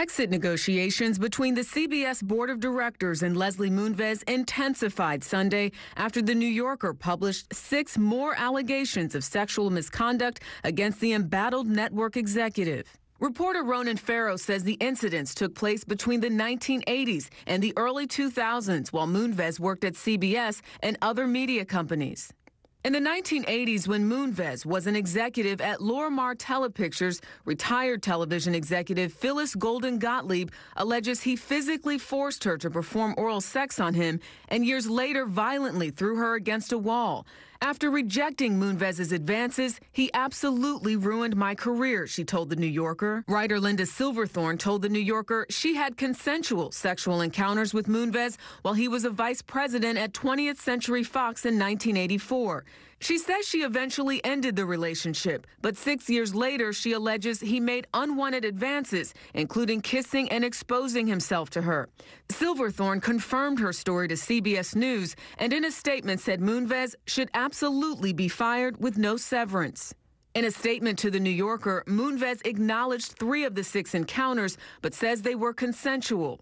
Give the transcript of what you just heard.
Exit negotiations between the CBS Board of Directors and Leslie Moonves intensified Sunday after The New Yorker published six more allegations of sexual misconduct against the embattled network executive. Reporter Ronan Farrow says the incidents took place between the 1980s and the early 2000s while Moonves worked at CBS and other media companies. In the 1980s, when Moonves was an executive at Lorimar Telepictures, retired television executive Phyllis Golden Gottlieb alleges he physically forced her to perform oral sex on him and years later violently threw her against a wall. After rejecting Moonves's advances, he absolutely ruined my career, she told The New Yorker. Writer Linda Silverthorne told The New Yorker she had consensual sexual encounters with Moonves while he was a vice president at 20th Century Fox in 1984. She says she eventually ended the relationship, but six years later, she alleges he made unwanted advances, including kissing and exposing himself to her. Silverthorne confirmed her story to CBS News and in a statement said Moonves should absolutely be fired with no severance. In a statement to The New Yorker, Moonves acknowledged three of the six encounters, but says they were consensual.